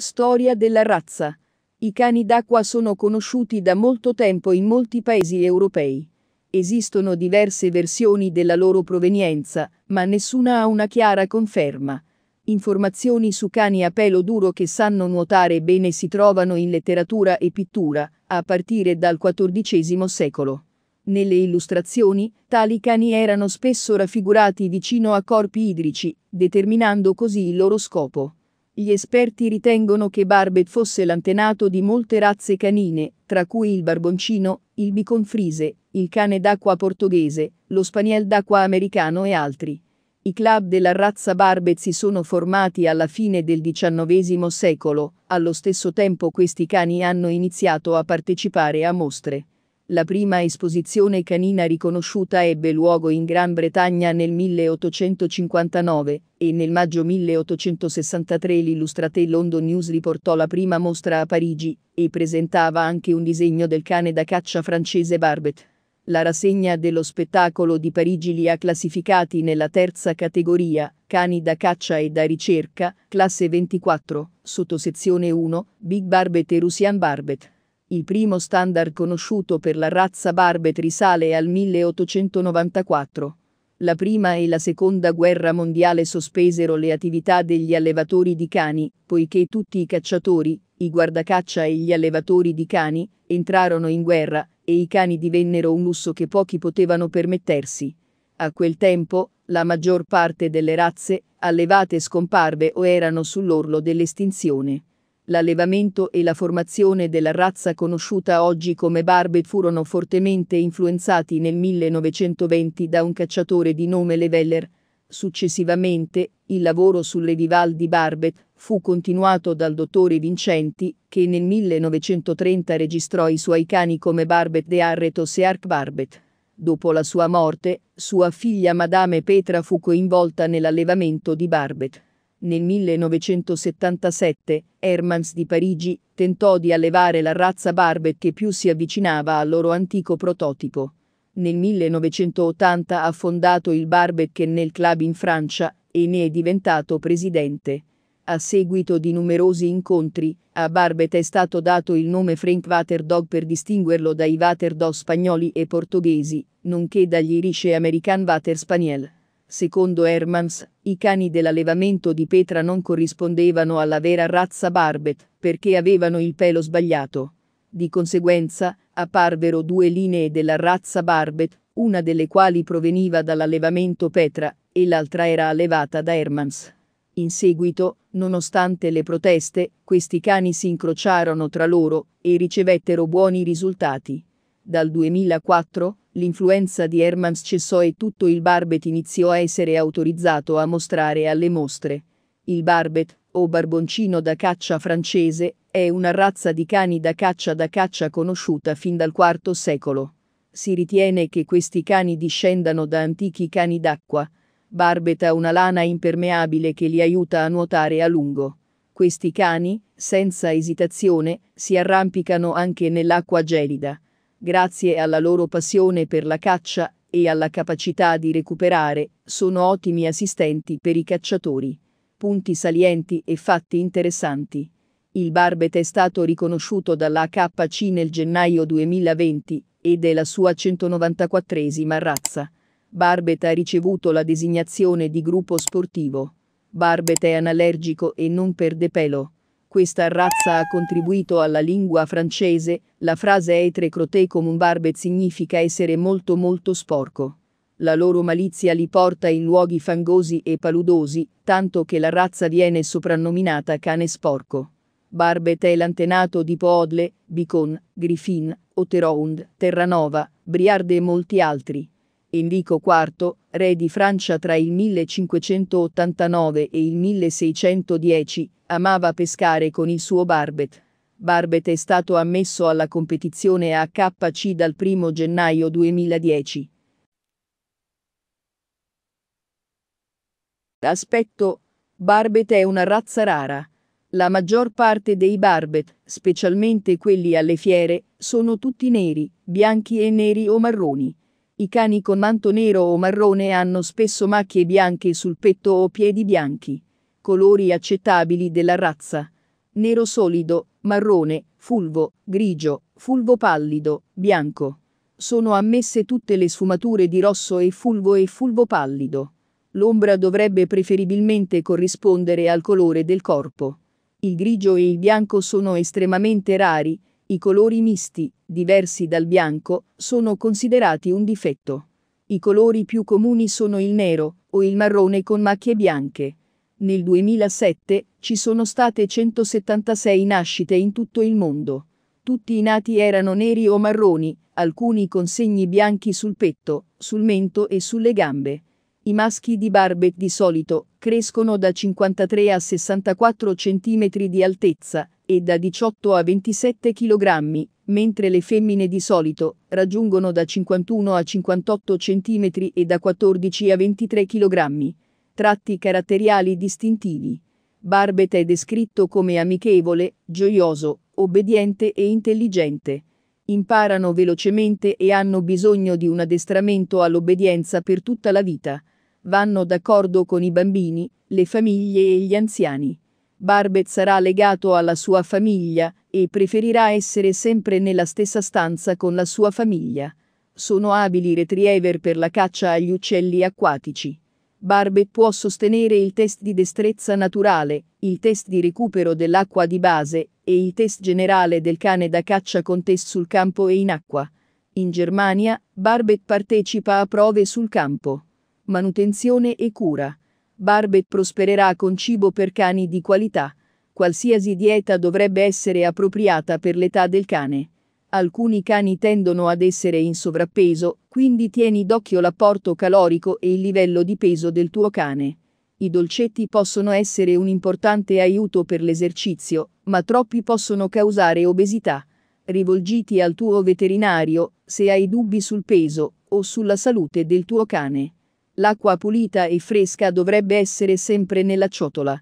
Storia della razza. I cani d'acqua sono conosciuti da molto tempo in molti paesi europei. Esistono diverse versioni della loro provenienza, ma nessuna ha una chiara conferma. Informazioni su cani a pelo duro che sanno nuotare bene si trovano in letteratura e pittura, a partire dal XIV secolo. Nelle illustrazioni, tali cani erano spesso raffigurati vicino a corpi idrici, determinando così il loro scopo. Gli esperti ritengono che Barbet fosse l'antenato di molte razze canine, tra cui il barboncino, il biconfrise, il cane d'acqua portoghese, lo spaniel d'acqua americano e altri. I club della razza Barbet si sono formati alla fine del XIX secolo, allo stesso tempo questi cani hanno iniziato a partecipare a mostre. La prima esposizione canina riconosciuta ebbe luogo in Gran Bretagna nel 1859 e nel maggio 1863 l'illustrate London News riportò la prima mostra a Parigi e presentava anche un disegno del cane da caccia francese Barbet. La rassegna dello spettacolo di Parigi li ha classificati nella terza categoria, cani da caccia e da ricerca, classe 24, sottosezione 1, Big Barbet e Russian Barbet. Il primo standard conosciuto per la razza Barbet risale al 1894. La prima e la seconda guerra mondiale sospesero le attività degli allevatori di cani, poiché tutti i cacciatori, i guardacaccia e gli allevatori di cani, entrarono in guerra, e i cani divennero un lusso che pochi potevano permettersi. A quel tempo, la maggior parte delle razze allevate scomparve o erano sull'orlo dell'estinzione l'allevamento e la formazione della razza conosciuta oggi come barbe furono fortemente influenzati nel 1920 da un cacciatore di nome Leveller. Successivamente, il lavoro sulle di Barbet fu continuato dal dottore Vincenti, che nel 1930 registrò i suoi cani come Barbet de Arretos e Arc Barbet. Dopo la sua morte, sua figlia Madame Petra fu coinvolta nell'allevamento di Barbet. Nel 1977, Hermans di Parigi tentò di allevare la razza Barbet che più si avvicinava al loro antico prototipo. Nel 1980 ha fondato il Barbet Kennel Club in Francia e ne è diventato presidente. A seguito di numerosi incontri, a Barbet è stato dato il nome Frank Water Dog per distinguerlo dai Water Dog spagnoli e portoghesi, nonché dagli Irish e American Water Spaniel. Secondo Hermans, i cani dell'allevamento di Petra non corrispondevano alla vera razza Barbet, perché avevano il pelo sbagliato. Di conseguenza, apparvero due linee della razza Barbet, una delle quali proveniva dall'allevamento Petra, e l'altra era allevata da Hermans. In seguito, nonostante le proteste, questi cani si incrociarono tra loro e ricevettero buoni risultati. Dal 2004, l'influenza di Hermans cessò e tutto il Barbet iniziò a essere autorizzato a mostrare alle mostre. Il Barbet, o barboncino da caccia francese, è una razza di cani da caccia da caccia conosciuta fin dal IV secolo. Si ritiene che questi cani discendano da antichi cani d'acqua. Barbet ha una lana impermeabile che li aiuta a nuotare a lungo. Questi cani, senza esitazione, si arrampicano anche nell'acqua gelida grazie alla loro passione per la caccia e alla capacità di recuperare, sono ottimi assistenti per i cacciatori. Punti salienti e fatti interessanti. Il Barbet è stato riconosciuto dalla AKC nel gennaio 2020 ed è la sua 194esima razza. Barbet ha ricevuto la designazione di gruppo sportivo. Barbet è analergico e non perde pelo. Questa razza ha contribuito alla lingua francese, la frase etre croté comme un barbet significa essere molto molto sporco. La loro malizia li porta in luoghi fangosi e paludosi, tanto che la razza viene soprannominata cane sporco. Barbet è l'antenato di Poodle, Bicon, Griffin, Oteround, Terranova, Briard e molti altri. Enrico IV, re di Francia tra il 1589 e il 1610, amava pescare con il suo barbet. Barbet è stato ammesso alla competizione AKC dal 1 gennaio 2010. Aspetto. Barbet è una razza rara. La maggior parte dei barbet, specialmente quelli alle fiere, sono tutti neri, bianchi e neri o marroni. I cani con manto nero o marrone hanno spesso macchie bianche sul petto o piedi bianchi. Colori accettabili della razza. Nero solido, marrone, fulvo, grigio, fulvo pallido, bianco. Sono ammesse tutte le sfumature di rosso e fulvo e fulvo pallido. L'ombra dovrebbe preferibilmente corrispondere al colore del corpo. Il grigio e il bianco sono estremamente rari, i colori misti, diversi dal bianco, sono considerati un difetto. I colori più comuni sono il nero o il marrone con macchie bianche. Nel 2007 ci sono state 176 nascite in tutto il mondo. Tutti i nati erano neri o marroni, alcuni con segni bianchi sul petto, sul mento e sulle gambe. I maschi di Barbec di solito crescono da 53 a 64 cm di altezza, e da 18 a 27 kg, mentre le femmine di solito raggiungono da 51 a 58 cm e da 14 a 23 kg. Tratti caratteriali distintivi. Barbet è descritto come amichevole, gioioso, obbediente e intelligente. Imparano velocemente e hanno bisogno di un addestramento all'obbedienza per tutta la vita. Vanno d'accordo con i bambini, le famiglie e gli anziani. Barbet sarà legato alla sua famiglia e preferirà essere sempre nella stessa stanza con la sua famiglia. Sono abili retriever per la caccia agli uccelli acquatici. Barbet può sostenere il test di destrezza naturale, il test di recupero dell'acqua di base e il test generale del cane da caccia con test sul campo e in acqua. In Germania, Barbet partecipa a prove sul campo. Manutenzione e cura. Barbet prospererà con cibo per cani di qualità. Qualsiasi dieta dovrebbe essere appropriata per l'età del cane. Alcuni cani tendono ad essere in sovrappeso, quindi tieni d'occhio l'apporto calorico e il livello di peso del tuo cane. I dolcetti possono essere un importante aiuto per l'esercizio, ma troppi possono causare obesità. Rivolgiti al tuo veterinario se hai dubbi sul peso o sulla salute del tuo cane. L'acqua pulita e fresca dovrebbe essere sempre nella ciotola.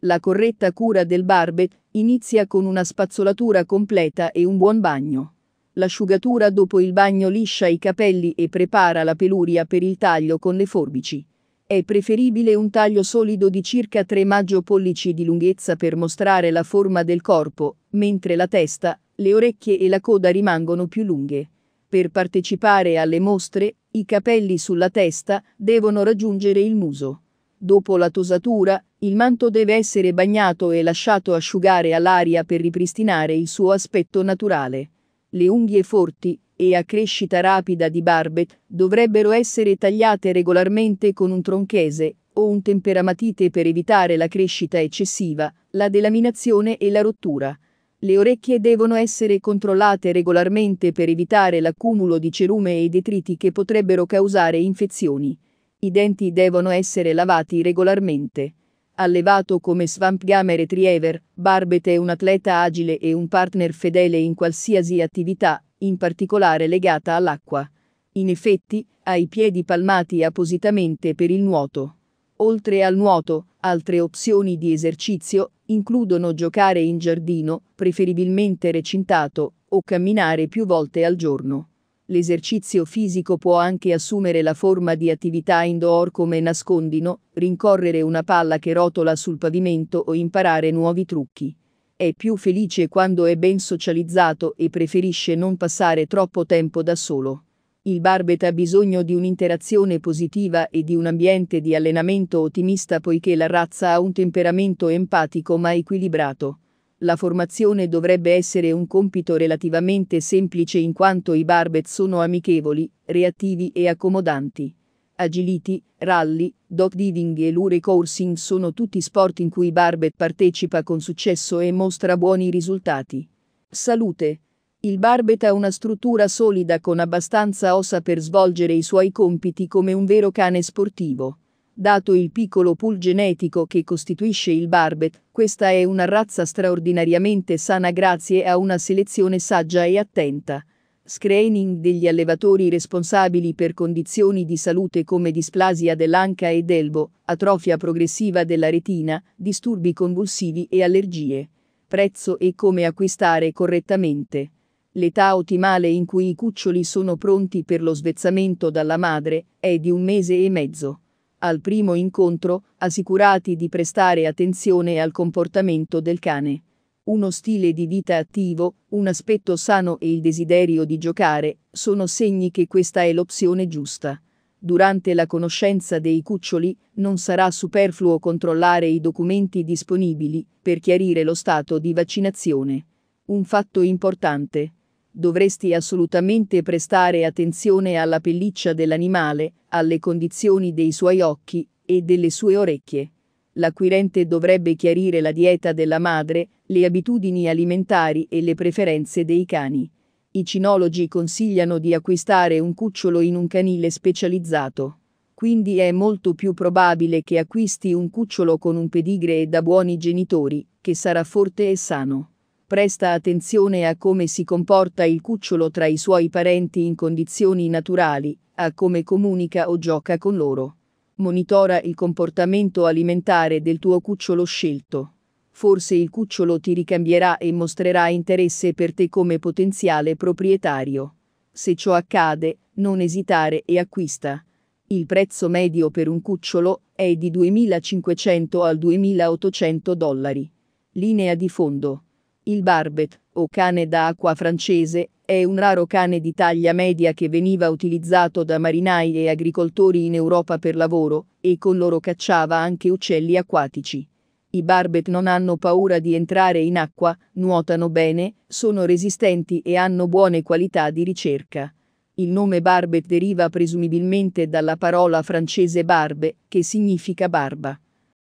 La corretta cura del barbe inizia con una spazzolatura completa e un buon bagno. L'asciugatura dopo il bagno liscia i capelli e prepara la peluria per il taglio con le forbici. È preferibile un taglio solido di circa 3 maggio pollici di lunghezza per mostrare la forma del corpo, mentre la testa, le orecchie e la coda rimangono più lunghe. Per partecipare alle mostre, i capelli sulla testa devono raggiungere il muso. Dopo la tosatura, il manto deve essere bagnato e lasciato asciugare all'aria per ripristinare il suo aspetto naturale. Le unghie forti e a crescita rapida di barbe dovrebbero essere tagliate regolarmente con un tronchese o un temperamatite per evitare la crescita eccessiva, la delaminazione e la rottura. Le orecchie devono essere controllate regolarmente per evitare l'accumulo di cerume e detriti che potrebbero causare infezioni. I denti devono essere lavati regolarmente. Allevato come Swamp Gamer Retriever, Barbet è un atleta agile e un partner fedele in qualsiasi attività, in particolare legata all'acqua. In effetti, ha i piedi palmati appositamente per il nuoto. Oltre al nuoto, altre opzioni di esercizio includono giocare in giardino, preferibilmente recintato, o camminare più volte al giorno. L'esercizio fisico può anche assumere la forma di attività indoor come nascondino, rincorrere una palla che rotola sul pavimento o imparare nuovi trucchi. È più felice quando è ben socializzato e preferisce non passare troppo tempo da solo. Il barbet ha bisogno di un'interazione positiva e di un ambiente di allenamento ottimista poiché la razza ha un temperamento empatico ma equilibrato. La formazione dovrebbe essere un compito relativamente semplice in quanto i barbet sono amichevoli, reattivi e accomodanti. Agility, rally, dog diving e lure coursing sono tutti sport in cui Barbet partecipa con successo e mostra buoni risultati. Salute il barbet ha una struttura solida con abbastanza ossa per svolgere i suoi compiti come un vero cane sportivo. Dato il piccolo pool genetico che costituisce il barbet, questa è una razza straordinariamente sana grazie a una selezione saggia e attenta screening degli allevatori responsabili per condizioni di salute come displasia dell'anca e delbo, atrofia progressiva della retina, disturbi convulsivi e allergie. Prezzo e come acquistare correttamente. L'età ottimale in cui i cuccioli sono pronti per lo svezzamento dalla madre è di un mese e mezzo. Al primo incontro, assicurati di prestare attenzione al comportamento del cane. Uno stile di vita attivo, un aspetto sano e il desiderio di giocare sono segni che questa è l'opzione giusta. Durante la conoscenza dei cuccioli non sarà superfluo controllare i documenti disponibili per chiarire lo stato di vaccinazione. Un fatto importante dovresti assolutamente prestare attenzione alla pelliccia dell'animale, alle condizioni dei suoi occhi e delle sue orecchie. L'acquirente dovrebbe chiarire la dieta della madre, le abitudini alimentari e le preferenze dei cani. I cinologi consigliano di acquistare un cucciolo in un canile specializzato. Quindi è molto più probabile che acquisti un cucciolo con un pedigre e da buoni genitori, che sarà forte e sano presta attenzione a come si comporta il cucciolo tra i suoi parenti in condizioni naturali, a come comunica o gioca con loro. Monitora il comportamento alimentare del tuo cucciolo scelto. Forse il cucciolo ti ricambierà e mostrerà interesse per te come potenziale proprietario. Se ciò accade, non esitare e acquista. Il prezzo medio per un cucciolo è di 2.500 al 2.800 dollari. Linea di fondo. Il barbet, o cane da acqua francese, è un raro cane di taglia media che veniva utilizzato da marinai e agricoltori in Europa per lavoro, e con loro cacciava anche uccelli acquatici. I barbet non hanno paura di entrare in acqua, nuotano bene, sono resistenti e hanno buone qualità di ricerca. Il nome barbet deriva presumibilmente dalla parola francese barbe, che significa barba.